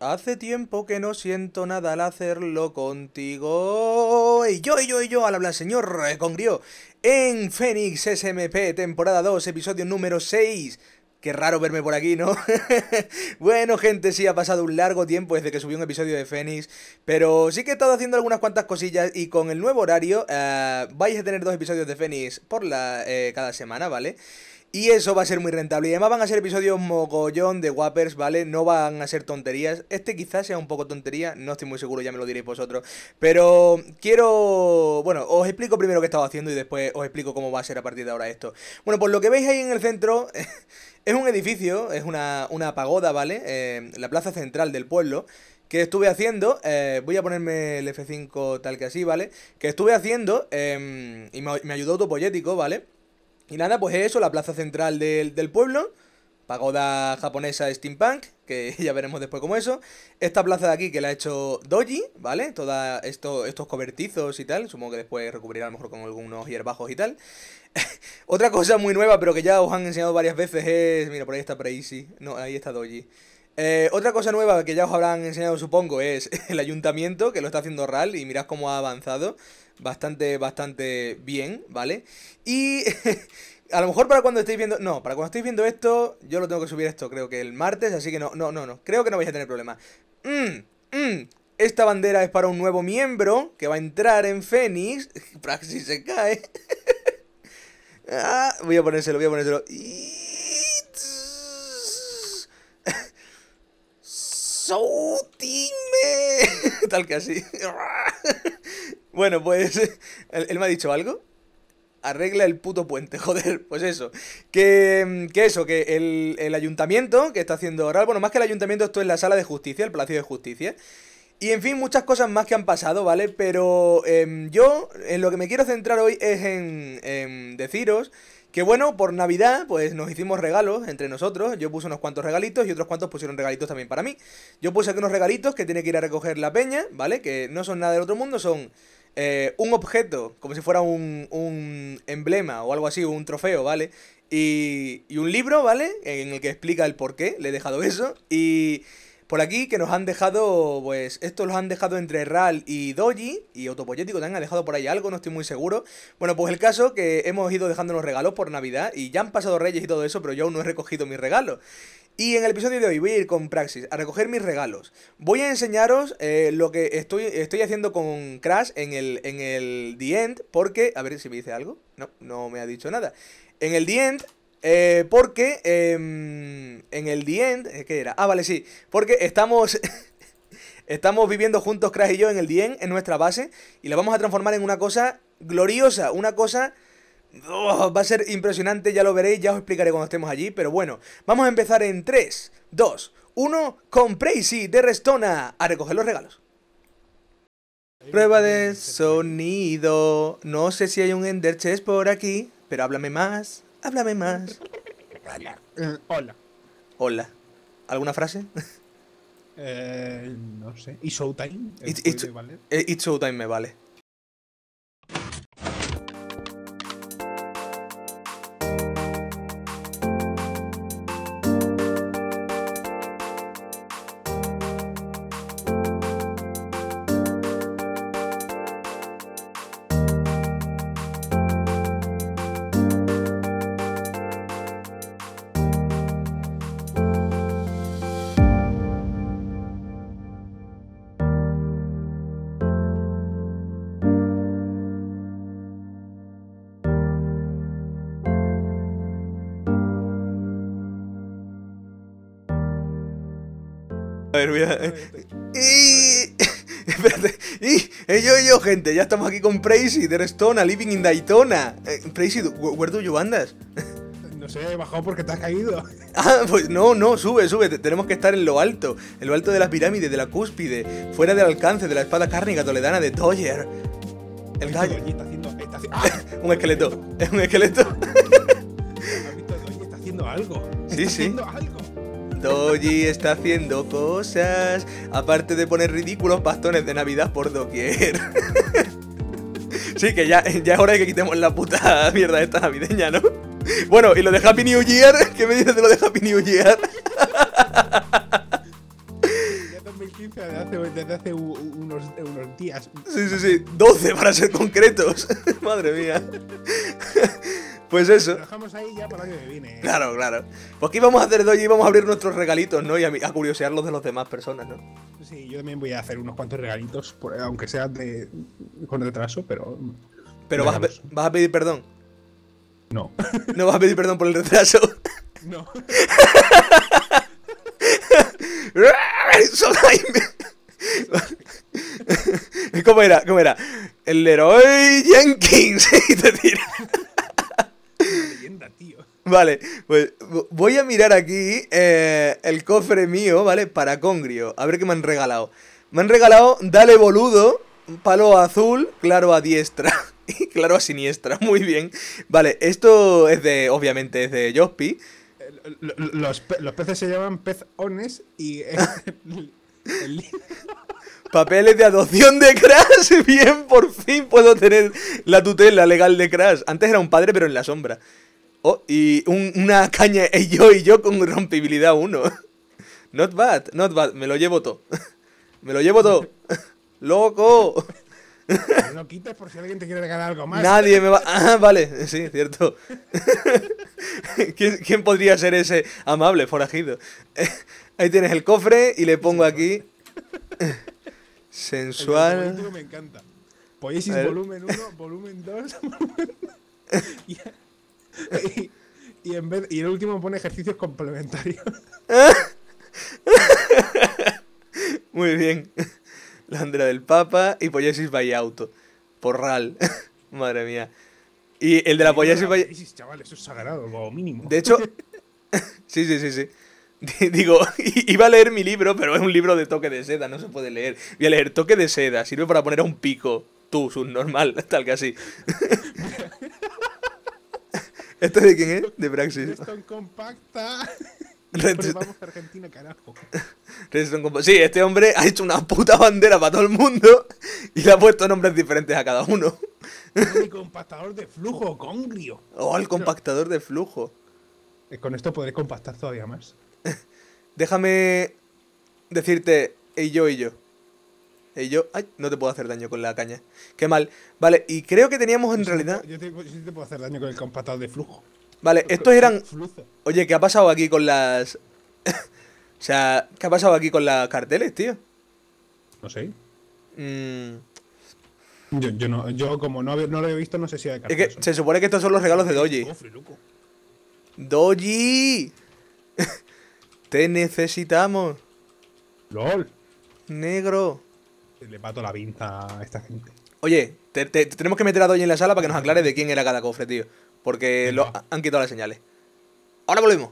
Hace tiempo que no siento nada al hacerlo contigo. Y yo, y yo, y yo, al hablar señor eh, Congrio en Fénix SMP, temporada 2, episodio número 6. Qué raro verme por aquí, ¿no? bueno, gente, sí, ha pasado un largo tiempo desde que subí un episodio de Fénix, pero sí que he estado haciendo algunas cuantas cosillas y con el nuevo horario eh, vais a tener dos episodios de Fénix por la, eh, cada semana, ¿vale? vale y eso va a ser muy rentable. Y además van a ser episodios mogollón de Whoppers, ¿vale? No van a ser tonterías. Este quizás sea un poco tontería, no estoy muy seguro, ya me lo diréis vosotros. Pero quiero... Bueno, os explico primero qué estaba haciendo y después os explico cómo va a ser a partir de ahora esto. Bueno, pues lo que veis ahí en el centro... es un edificio, es una, pagoda, ¿vale? Eh, la plaza central del pueblo que estuve haciendo, eh, voy a ponerme el F5 tal que así, ¿vale? Que estuve haciendo, em, y me, me ayudó Topoyético, ¿vale? Y nada, pues eso, la plaza central del, pueblo. Pagoda japonesa steampunk, que ya veremos después cómo eso. Esta plaza de aquí que la ha hecho Doji, ¿vale? Todos esto, estos cobertizos y tal. Supongo que después recubrirá a lo mejor con algunos hierbajos y tal. Otra cosa muy nueva, pero que ya os han enseñado varias veces es... Mira, por ahí está Preisi. No, ahí está Doji. Eh, otra cosa nueva que ya os habrán enseñado, supongo, es el ayuntamiento, que lo está haciendo RAL y mirad cómo ha avanzado bastante, bastante bien, ¿vale? Y a lo mejor para cuando estéis viendo, no, para cuando estéis viendo esto, yo lo tengo que subir esto, creo que el martes, así que no, no, no, no, creo que no vais a tener problema. Mm, mm, esta bandera es para un nuevo miembro que va a entrar en Fénix. Praxis se cae. Ah, voy a ponérselo, voy a ponérselo. Soutime. Tal que así. Bueno, pues él, me ha dicho algo arregla el puto puente, joder, pues eso. Que, mm, que eso, que el, ayuntamiento que está haciendo ahora, bueno, más que el ayuntamiento, esto es la sala de justicia, el Palacio de Justicia. Y en fin, muchas cosas más que han pasado, ¿vale? Pero em, yo en lo que me quiero centrar hoy es en, en deciros que bueno, por Navidad, pues nos hicimos regalos entre nosotros. Yo puse unos cuantos regalitos y otros cuantos pusieron regalitos también para mí. Yo puse aquí unos regalitos que tiene que ir a recoger la peña, ¿vale? Que no son nada del otro mundo, son eh, un objeto, como si fuera un, un, emblema o algo así, un trofeo, ¿vale? Y, y un libro, ¿vale? En el que explica el por qué le he dejado eso. Y por aquí que nos han dejado, pues, estos los han dejado entre RAL y Doji, y Autopoyético también han dejado por ahí algo, no estoy muy seguro. Bueno, pues el caso que hemos ido dejándonos regalos por Navidad, y ya han pasado Reyes y todo eso, pero yo aún no he recogido mis regalos. Y en el episodio de hoy voy a ir con Praxis a recoger mis regalos. Voy a enseñaros eh, lo que estoy, estoy haciendo con Crash en el, en el The End, porque... A ver si me dice algo. No, no me ha dicho nada. En el The End eh, porque em, en el The End, eh, ¿qué era? Ah, vale, sí. Porque estamos, estamos viviendo juntos Crash y yo en el The End, en nuestra base, y la vamos a transformar en una cosa gloriosa, una cosa Oh, va a ser impresionante, ya lo veréis, ya os explicaré cuando estemos allí, pero bueno, vamos a empezar en 3, 2, 1 con Prezi de Restona a recoger los regalos. Prueba de sonido. No sé si hay un Ender Chest por aquí, pero háblame más, háblame más. Hola. Hola. ¿Alguna frase? Eh, no sé. ¿Y Showtime? It's eh, Showtime me vale. A ver, mira. Eh. Y... Espérate. Y, eh, yo, yo, gente, ya estamos aquí con Praisy, de Restona, Living in Daytona. Eh, ¿where do you andas? No sé, he bajado porque te has caído. Ah, pues no, no, sube, sube. Tenemos que estar en lo alto, en lo alto de las pirámides, de la cúspide, fuera del alcance de la espada cárnica toledana de Toyer. El gallo. ¡Ah! un esqueleto, es un esqueleto. Está haciendo algo. Sí, está Haciendo algo. Toji está haciendo cosas, aparte de poner ridículos bastones de Navidad por doquier. sí, que ya, ya es hora de que quitemos la puta mierda esta navideña, ¿no? Bueno, y lo de Happy New Year, ¿qué me dices de lo de Happy New Year? Desde hace, desde hace unos, unos, días. Sí, sí, sí. 12 para ser concretos. Madre mía. Pues eso. dejamos ahí ya para que viene. ¿eh? Claro, claro. Pues aquí íbamos a hacer dos y vamos a abrir nuestros regalitos, ¿no? Y a, a curiosear los de las demás personas, ¿no? Sí, yo también voy a hacer unos cuantos regalitos, aunque sea de, con retraso, pero. Pero vas a, pedir perdón. No. ¿No vas a pedir perdón por el retraso? No. ¿Cómo era? ¿Cómo era? El héroe Jenkins. y te tira. Vale, pues voy a mirar aquí eh, el cofre mío, ¿vale? Para Congrio, a ver qué me han regalado. Me han regalado Dale Boludo, palo azul, claro a diestra. y claro a siniestra, muy bien. Vale, esto es de, obviamente, es de Jospi. Eh, los, los peces se llaman pezones y... Papeles de adopción de Crash. Bien, por fin puedo tener la tutela legal de Crash. Antes era un padre, pero en la sombra. Oh, y un, una caña y yo y yo con rompibilidad 1. Not bad, not bad. Me lo llevo todo. Me lo llevo todo. ¡Loco! No quitas por si alguien te quiere regalar algo más. Nadie me va. Ah, vale, sí, cierto. ¿Quién, podría ser ese amable forajido? Ahí tienes el cofre y le pongo aquí. Sensual. El me encanta. Poesis volumen 1, volumen 2, volumen. y, en vez, y el último pone ejercicios complementarios. Muy bien. La andrea del Papa y poésis by Auto. Porral. Madre mía. Y el de la Poyesis by... chaval, eso es sagrado, como mínimo. De hecho... sí, sí, sí, sí. Digo, iba a leer mi libro, pero es un libro de toque de seda, no se puede leer. Voy a leer toque de seda, sirve para poner a un pico. Tú, subnormal, tal que así. ¿Esto de quién es? De Praxis. Redstone compacta. Vamos a Argentina, carajo. Sí, este hombre ha hecho una puta bandera para todo el mundo y le ha puesto nombres diferentes a cada uno. El compactador de flujo, congrio. Oh, el compactador de flujo. Eh, con esto podré compactar todavía más. Déjame decirte, y yo y yo. Y yo, ay, no te puedo hacer daño con la caña. Qué mal. Vale, y creo que teníamos en realidad. yo, te, te, puedo hacer daño con el compactador de flujo. Vale, estos eran. Oye, ¿qué ha pasado aquí con las. o sea, ¿qué ha pasado aquí con las carteles, tío? No sé. Mm. Yo, yo, no, yo como no, no, lo he visto, no sé si hay carteles se supone que estos son los regalos de Doji. ¡Doji! ¡Te necesitamos! ¡Lol! Negro le pato la vista a esta gente. Oye, tenemos que meter a Doji en la sala para que nos aclare de quién era cada cofre, tío. Porque lo, han quitado las señales. Ahora volvemos.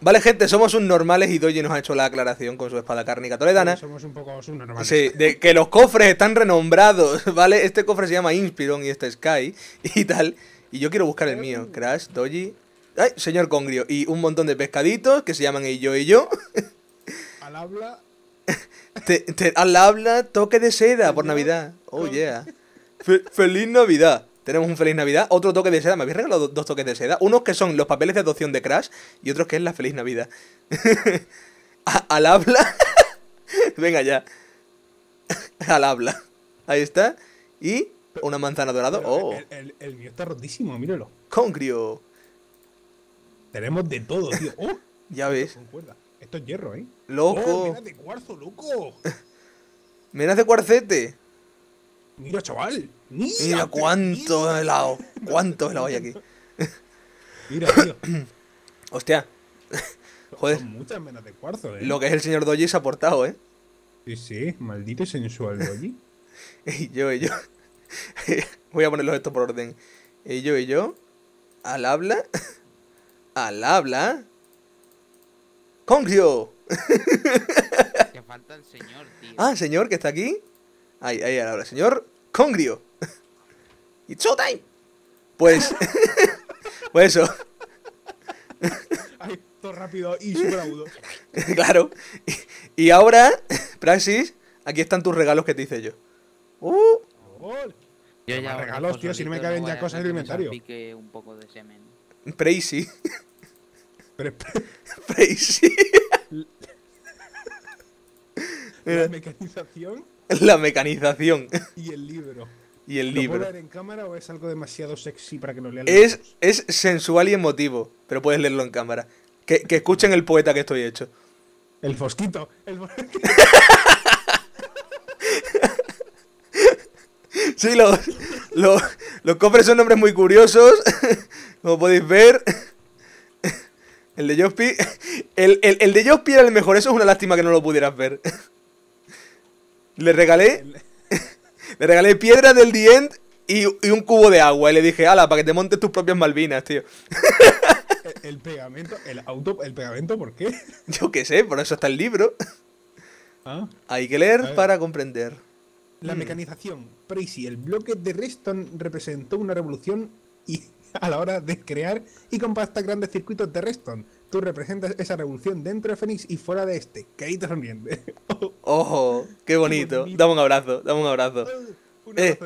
Vale, gente, somos un normales y Doji nos ha hecho la aclaración con su espada cárnica toledana. Somos un poco subnormales. Sí, de que los cofres están renombrados, ¿vale? Este cofre se llama Inspiron y este Sky y tal. Y yo quiero buscar el mío. Mm. Crash, Doji. ¡Ay! Señor Congrio. Y un montón de pescaditos que se llaman y yo y yo. Al habla al habla toque de seda por Navidad. Oh, yeah. feliz Navidad. Tenemos un feliz Navidad, otro toque de seda. Me habéis regalado dos toques de seda. Unos que son los papeles de adopción de Crash y otros que es la feliz Navidad. al habla. Venga ya. al habla. Ahí está. Y una manzana dorada. Oh. El, mío está rotísimo, míralo. Congrio. Tenemos de todo, tío. ¡Oh! ya ves. Esto es hierro, ¿eh? ¡Loco! Oh, menas de cuarzo, loco! ¡Menas de cuarcete! ¡Mira, chaval! ¡Mira, cuánto mira. helado! ¡Cuánto helado hay aquí! ¡Mira, tío! ¡Hostia! Joder. muchas menas de cuarzo, ¿eh? Lo que es el señor Doji se ha portado, ¿eh? Sí, sí, maldito sensual Doji. y yo, y yo. Voy a ponerlos esto por orden. Y yo, y yo. Al habla. Al habla. Congrio. Que falta el señor, tío. Ah, señor, que está aquí. Ahí, ahí, ahora, señor Congrio. It's showtime. Pues. pues eso. Ay, todo rápido y super agudo. claro. Y, ahora, Praxis, aquí están tus regalos que te hice yo. ¡Uh! Yo ya regalos, tío, si no me caben ya cosas en el inventario. Un poco de semen. Praxis. La eh, mecanización. La mecanización. Y el libro. Y el libro. ¿Puedo leer en cámara o es algo demasiado sexy para que lo lean? Es, sensual y emotivo, pero puedes leerlo en cámara. Que, escuchen el poeta que estoy hecho. El fosquito. sí, los, los, los cofres son nombres muy curiosos, como podéis ver. El de Jospi. El, de era el mejor. Eso es una lástima que no lo pudieras ver. Le regalé. Le regalé piedra del The y, y un cubo de agua. Y le dije, ala, para que te montes tus propias Malvinas, tío. El, pegamento, el auto, el pegamento, ¿por qué? Yo qué sé, por eso está el libro. Ah. Hay que leer para comprender. La mm. mecanización. si el bloque de Reston representó una revolución y a la hora de crear y compactar grandes circuitos de Redstone. Tú representas esa revolución dentro de Fénix y fuera de este. Que te sonriente. ¡Ojo! ¡Qué bonito! Dame un abrazo, dame un abrazo. Eh,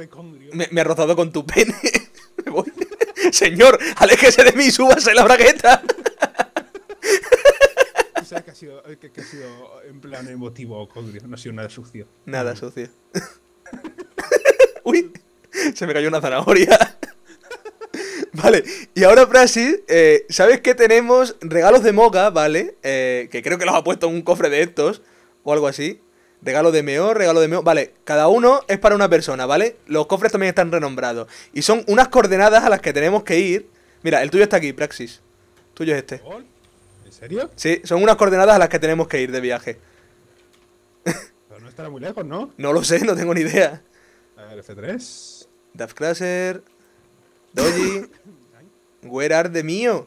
me, ha rozado con tu pene. Señor, aléjese de mí, Y súbase la bragueta. O sea, que ha sido, eh, eh, en plan emotivo, No ha sido nada sucio. Nada mm. sucio. Uy, se me cayó una zanahoria. Vale, y ahora, Praxis, eh, ¿sabes que tenemos regalos de Moga, vale? Eh, que creo que los ha puesto en un cofre de estos o algo así. Regalo de Meo, regalo de Meo. Vale, cada uno es para una persona, ¿vale? Los cofres también están renombrados. Y son unas coordenadas a las que tenemos que ir. Mira, el tuyo está aquí, Praxis. tuyo es este. ¿En serio? Sí, son unas coordenadas a las que tenemos que ir de viaje. Pero no estará muy lejos, ¿no? No lo sé, no tengo ni idea. A ver, F3. Dafcrasher. Doji. Where are the mío?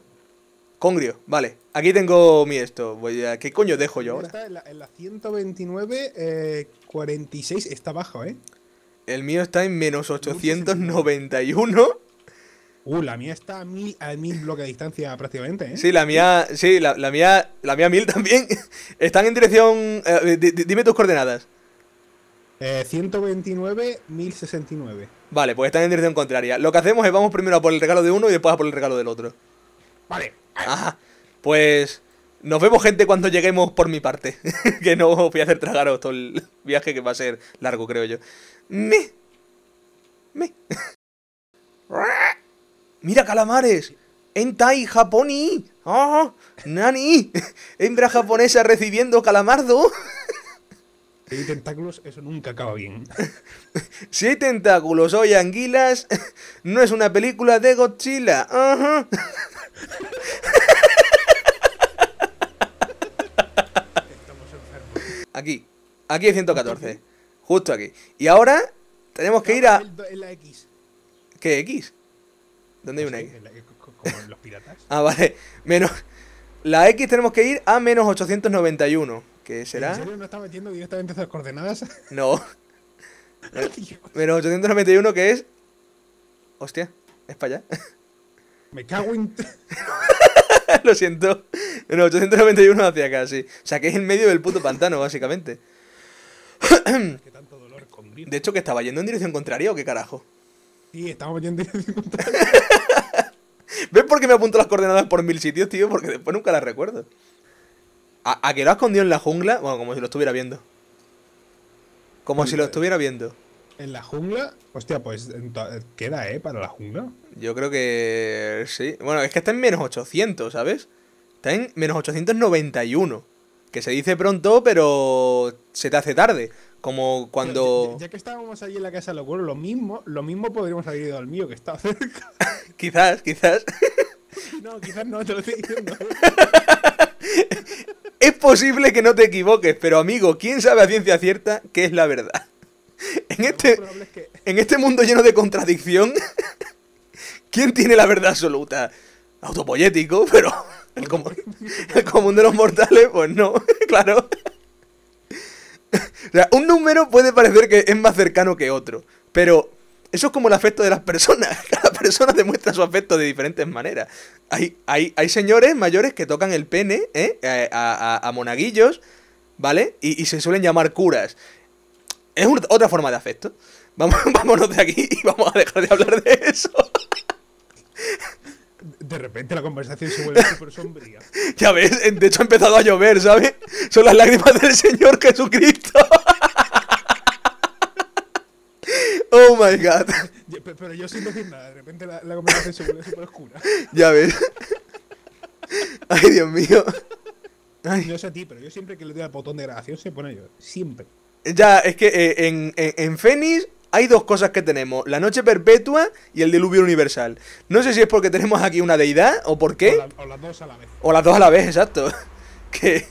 Congrio, vale. Aquí tengo mi esto. Voy a... ¿Qué coño dejo yo ahora? Está en, la, en la 129, eh, está bajo, ¿eh? El mío está en menos 891. Uh, la mía está a mil, a bloques de distancia prácticamente, ¿eh? Sí, la mía, sí, la, mía, la mía mil también. Están en dirección... Eh, dime tus coordenadas. Eh, 129, Vale, pues están en dirección contraria. Lo que hacemos es vamos primero a por el regalo de uno y después a por el regalo del otro. Vale. Ajá. Pues nos vemos gente cuando lleguemos por mi parte. que no voy a hacer tragaros todo el viaje que va a ser largo, creo yo. Me. Me. Mira calamares. Entai Japoni. Oh, nani. Hembra japonesa recibiendo calamardo. Si hay tentáculos, eso nunca acaba bien. si hay tentáculos o anguilas, no es una película de Godzilla. Ajá. Uh Aquí, aquí hay 114. Justo aquí. Y ahora tenemos que ir a. la X. ¿Qué X? ¿Dónde hay una X? Como en los piratas. Ah, vale. Menos. La X tenemos que ir a menos 891. ¿Qué será? ¿En serio no está metiendo directamente esas coordenadas? No. Menos 891 que es. Hostia, es para allá. Me cago en. Lo siento. Menos 891 hacia acá, sí. O sea que es en medio del puto pantano, básicamente. De hecho, que estaba yendo en dirección contraria o qué carajo. Sí, estaba yendo en dirección contraria. ¿Ves por qué me apunto las coordenadas por mil sitios, tío? Porque después nunca las recuerdo. ¿A, que lo ha escondido en la jungla? Bueno, como si lo estuviera viendo. Como si lo estuviera viendo. ¿En la jungla? Hostia, pues eh, queda, ¿eh? Para la jungla. Yo creo que sí. Bueno, es que está en menos 800, ¿sabes? Está en menos 891. Que se dice pronto, pero se te hace tarde. Como cuando. Ya, que estábamos allí en la casa de locura, lo mismo, lo mismo podríamos haber ido al mío, que está cerca. quizás, quizás. no, quizás no, te lo estoy diciendo. Es posible que no te equivoques, pero amigo, ¿quién sabe a ciencia cierta qué es la verdad? En este, en este mundo lleno de contradicción, ¿quién tiene la verdad absoluta? Autopoyético, pero el común, el común de los mortales, pues no, claro. O sea, un número puede parecer que es más cercano que otro, pero eso es como el afecto de las personas. Cada persona demuestra su afecto de diferentes maneras. Hay, hay, hay señores mayores que tocan el pene ¿eh? a, monaguillos, ¿vale? Y, se suelen llamar curas. Es otra forma de afecto. Vamos, vámonos de aquí y vamos a dejar de hablar de eso. De repente la conversación se vuelve súper sombría. Ya ves, de hecho ha empezado a llover, ¿sabes? Son las lágrimas del Señor Jesucristo. Oh my god. Yo, pero yo siento que nada, de repente la, la conversación se vuelve súper oscura. Ya ves. Ay, Dios mío. Yo No sé a ti, pero yo siempre que le doy al botón de grabación se pone yo. Siempre. Ya, es que eh, en, en, Fénix hay dos cosas que tenemos: la noche perpetua y el diluvio universal. No sé si es porque tenemos aquí una deidad o por qué. O, las dos a la vez. O las dos a la vez, exacto. que,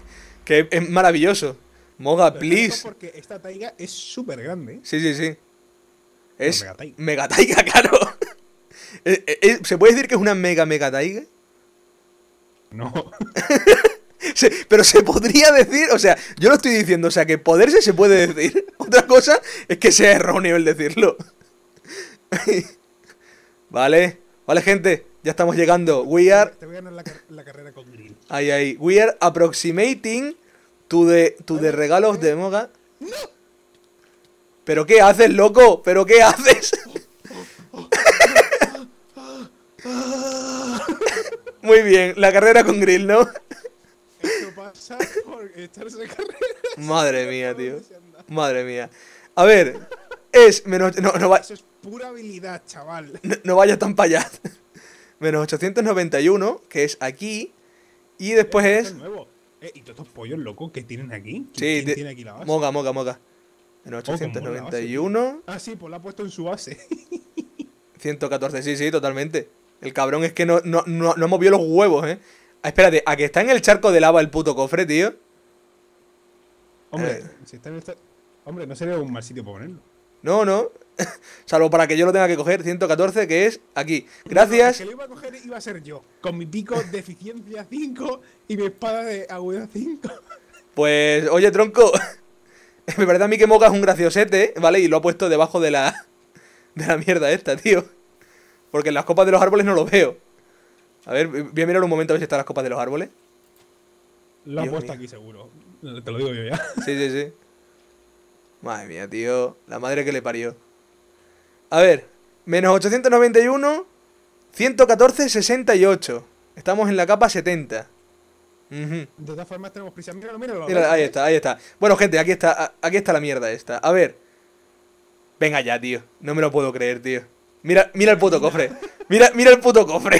que es maravilloso. Moga, please. Porque esta taiga es súper grande. ¿eh? Sí, sí, sí. Es mega claro. Eh, eh, eh, ¿Se puede decir que es una mega mega taiga? No. pero se podría decir, o sea, yo lo estoy diciendo, o sea, que poderse se puede decir. Otra cosa es que sea erróneo el decirlo. vale, vale, gente, ya estamos llegando. We are. Te voy a ganar la, carrera con Grill. Ahí, ahí. We are approximating tu the, to the regalos de Moga. ¡No! ¿Pero qué haces, loco? ¿Pero qué haces? Muy bien, la carrera con Grill, ¿no? Esto pasa por echarse carrera. Madre mía, tío. Madre mía. A ver, es menos. No, no va... Eso es pura habilidad, chaval. No, vaya vayas tan para allá. Menos 891, que es aquí. Y después eh, es. Eh, ¿Y todos estos pollos locos que tienen aquí? sí, tiene aquí la base? Moga, moga, moga. En 891. Ah, sí, pues la ha puesto en su base. 114, sí, sí, totalmente. El cabrón es que no, no, movió los huevos, ¿eh? Ah, espérate, ¿a que está en el charco de lava el puto cofre, tío? Hombre, eh. si está en el Hombre, no sería un mal sitio para ponerlo. No, no. Salvo para que yo lo tenga que coger, 114, que es aquí. Gracias. que lo iba a coger iba a ser yo, con mi pico de eficiencia 5 y mi espada de agudeza 5. Pues, oye, tronco, Me parece a mí que Moca es un graciosete, ¿vale? Y lo ha puesto debajo de la. de la mierda esta, tío. Porque en las copas de los árboles no lo veo. A ver, voy a mirar un momento a ver si están las copas de los árboles. Lo ha puesto aquí seguro. Te lo digo yo ya. Sí, sí, sí. Madre mía, tío. La madre que le parió. A ver. Menos 891. 114, 68. Estamos en la capa 70. De todas formas tenemos prisa. Mira, mira ahí está, ahí está. Bueno, gente, aquí está, aquí está la mierda esta. A ver. Venga ya, tío. No me lo puedo creer, tío. Mira, mira el puto cofre. Mira, mira el puto cofre.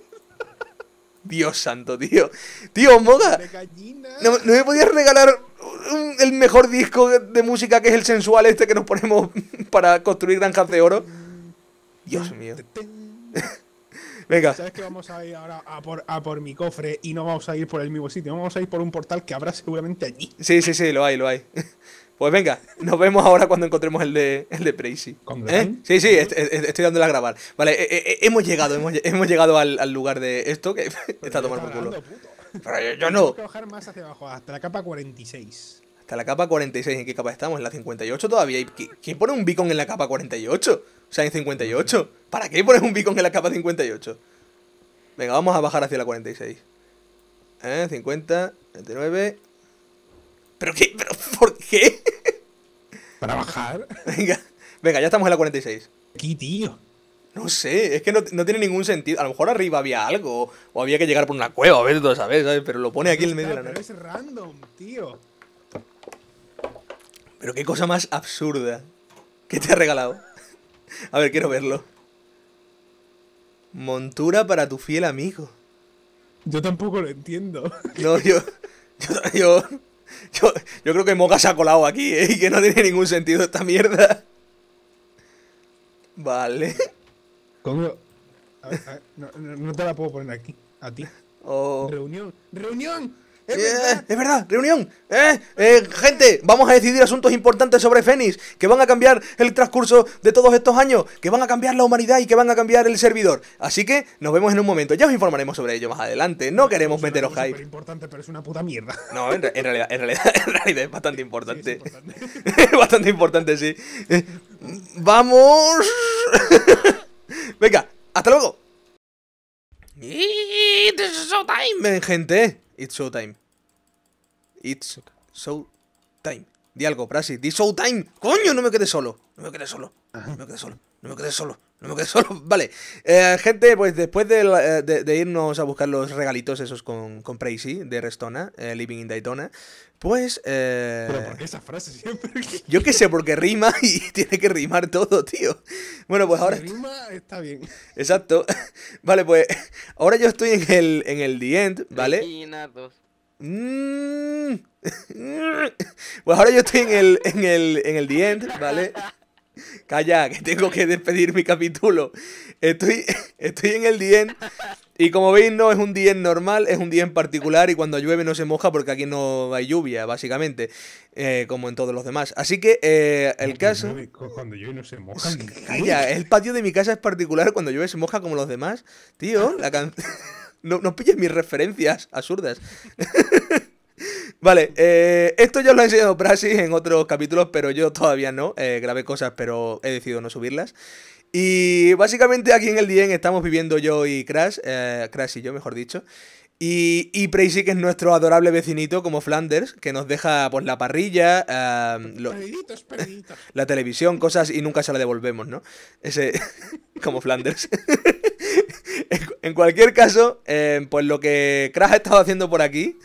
Dios santo, tío. Tío, Moga. No, no, me podías regalar el mejor disco de música que es el sensual este que nos ponemos para construir granjas de oro. Mm. Dios mío. Venga. ¿Sabes que vamos a ir ahora a por, a por mi cofre y no vamos a ir por el mismo sitio? Vamos a ir por un portal que habrá seguramente allí. Sí, sí, sí, lo hay, lo hay. Pues venga, nos vemos ahora cuando encontremos el de, el de ¿Eh? Sí, sí, estoy dándole a grabar. Vale, eh, eh, hemos llegado, hemos, hemos llegado al, al, lugar de esto que está tomando por culo. Pero yo, no. Hay que bajar más hacia abajo, hasta la capa 46. Hasta la capa 46, ¿en qué capa estamos? ¿En la 58 todavía? ¿Quién pone un beacon en la capa 48? O sea, en 58. ¿Para qué pones un beacon en la capa 58? Venga, vamos a bajar hacia la 46. ¿Eh? 50, 29 ¿Pero qué? ¿Pero por qué? Para bajar. Venga, venga, ya estamos en la 46. Aquí, tío. No sé, es que no, tiene ningún sentido. A lo mejor arriba había algo, o había que llegar por una cueva, a ver, tú sabes, ¿sabes? Pero lo pone aquí en el medio de la nave. es random, tío. Pero qué cosa más absurda. ¿Qué te ha regalado? A ver, quiero verlo. Montura para tu fiel amigo. Yo tampoco lo entiendo. No, yo. Yo, yo, creo que Moga se ha colado aquí, ¿eh? Y que no tiene ningún sentido esta mierda. Vale. ¿Cómo? A ver, a ver, no, te la puedo poner aquí. A ti. Oh. Reunión. ¡Reunión! Eh, es, verdad. reunión. Eh, eh, gente, vamos a decidir asuntos importantes sobre Fénix, que van a cambiar el transcurso de todos estos años, que van a cambiar la humanidad y que van a cambiar el servidor. Así que nos vemos en un momento. Ya os informaremos sobre ello más adelante. No, queremos meteros hype. Es importante, pero es una puta mierda. No, en, realidad, en, realidad, es bastante importante. es bastante importante, sí. vamos. Venga, hasta luego. It's showtime, gente. It's showtime. It's showtime. Di algo, Prasi. Di showtime. Coño, no me quedé solo. No me quedé solo. No me quedé solo. No me quedé solo lo me solo. Vale. Eh, gente, pues después eh, de, irnos a buscar los regalitos esos con, con de Restona, eh, Living in Daytona, pues. ¿Pero por qué esa frase siempre? yo qué sé, porque rima y tiene que rimar todo, tío. Bueno, pues ahora. rima está bien. Exacto. Vale, pues ahora yo estoy en el, en el The End, ¿vale? Mm. pues ahora yo estoy en el, en el, en el The End, ¿vale? Calla, que tengo que despedir mi capítulo. Estoy, estoy en el dien y como veis no es un Dien normal, es un Dien en particular y cuando llueve no se moja porque aquí no hay lluvia, básicamente, eh, como en todos los demás. Así que eh, el caso... Cuando llueve no se moja. Calla, el patio de mi casa es particular, cuando llueve se moja como los demás. Tío, no, no pilles mis referencias absurdas. Vale, eh, esto ya lo ha enseñado Prasi en otros capítulos, pero yo todavía no. Eh, grabé cosas, pero he decidido no subirlas. Y básicamente aquí en el DN estamos viviendo yo y Crash, eh, Crash y yo, mejor dicho. Y, y que es nuestro adorable vecinito como Flanders, que nos deja pues la parrilla, la televisión, cosas y nunca se la devolvemos, ¿no? Ese, como Flanders. en, cualquier caso, pues lo que Crash ha estado haciendo por aquí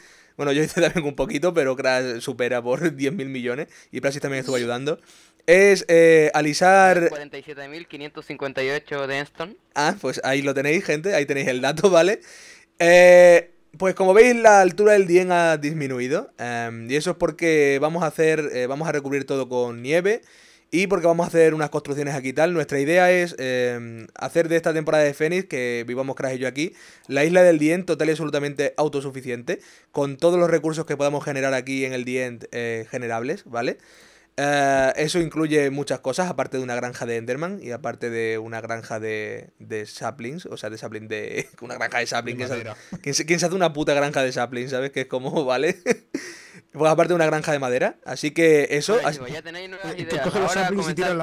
bueno, yo hice también un poquito, pero Crash supera por 10.000 millones y Praxis también estuvo ayudando. Es eh, alisar... 47.558 de Enston. Ah, pues ahí lo tenéis, gente, ahí tenéis el dato, ¿vale? Eh, pues como veis, la altura del Dien ha disminuido. Em, y eso es porque vamos a hacer, eh, vamos a recubrir todo con nieve. Y porque vamos a hacer unas construcciones aquí y tal. Nuestra idea es eh, hacer de esta temporada de Fénix, que vivamos Crash y yo aquí, la isla del Dient total y absolutamente autosuficiente, con todos los recursos que podamos generar aquí en el Dient eh, generables, ¿vale? vale eh, eso incluye muchas cosas, aparte de una granja de Enderman y aparte de una granja de, saplings, o sea, de sapling de... Una granja de sapling. ¿quién, se, hace una puta granja de saplings? ¿Sabes? Que es como, ¿vale? pues aparte de una granja de madera, así que eso... ya tenéis una ideas. Ahora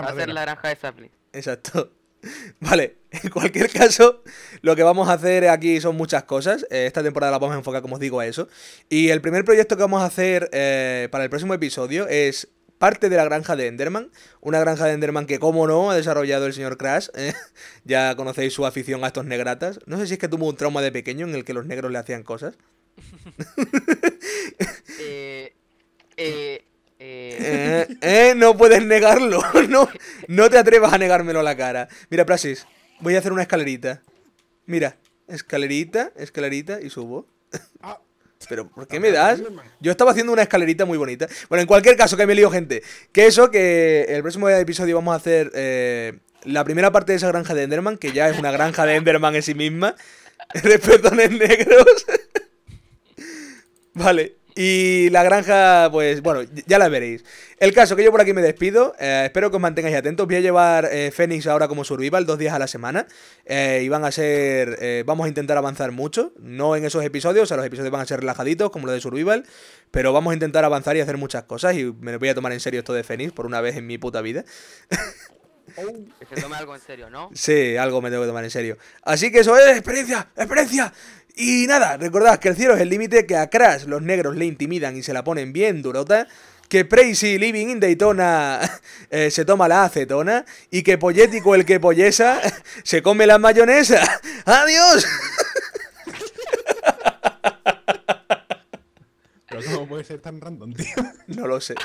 a hacer la granja de saplings. Exacto. Vale, en cualquier caso, lo que vamos a hacer aquí son muchas cosas. Eh, esta temporada la vamos a enfocar, como os digo, a eso. Y el primer proyecto que vamos a hacer eh, para el próximo episodio es parte de la granja de Enderman. Una granja de Enderman que, como no, ha desarrollado el señor Crash. Eh. Ya conocéis su afición a estos negratas. No sé si es que tuvo un trauma de pequeño en el que los negros le hacían cosas. Eh, eh, eh, no puedes negarlo. No, no te atrevas a negármelo a la cara. Mira, Praxis, voy a hacer una escalerita. Mira, escalerita, escalerita y subo. Ah, pero, ¿por qué me das? Yo estaba haciendo una escalerita muy bonita. Bueno, en cualquier caso, que me lío, gente. Que eso, que el próximo episodio vamos a hacer eh, la primera parte de esa granja de Enderman, que ya es una granja de Enderman en sí misma. de negros. vale. Y la granja, pues bueno, ya la veréis. El caso que yo por aquí me despido. Eh, espero que os mantengáis atentos. Voy a llevar eh, Fénix ahora como survival dos días a la semana. Eh, y van a ser. vamos a intentar avanzar mucho. No en esos episodios. O sea, los episodios van a ser relajaditos, como lo de survival. Pero vamos a intentar avanzar y hacer muchas cosas. Y me lo voy a tomar en serio esto de Fénix por una vez en mi puta vida. Que se tome algo en serio, ¿no? Sí, algo me tengo que tomar en serio. Así que eso es experiencia, experiencia. Y nada, recordad que el cielo es el límite, que a Crash los negros le intimidan y se la ponen bien durota, que Crazy Living in Daytona eh, se toma la acetona y que Poyético el que pollesa se come la mayonesa. ¡Adiós! Pero ¿cómo puede ser tan random, tío? No lo sé.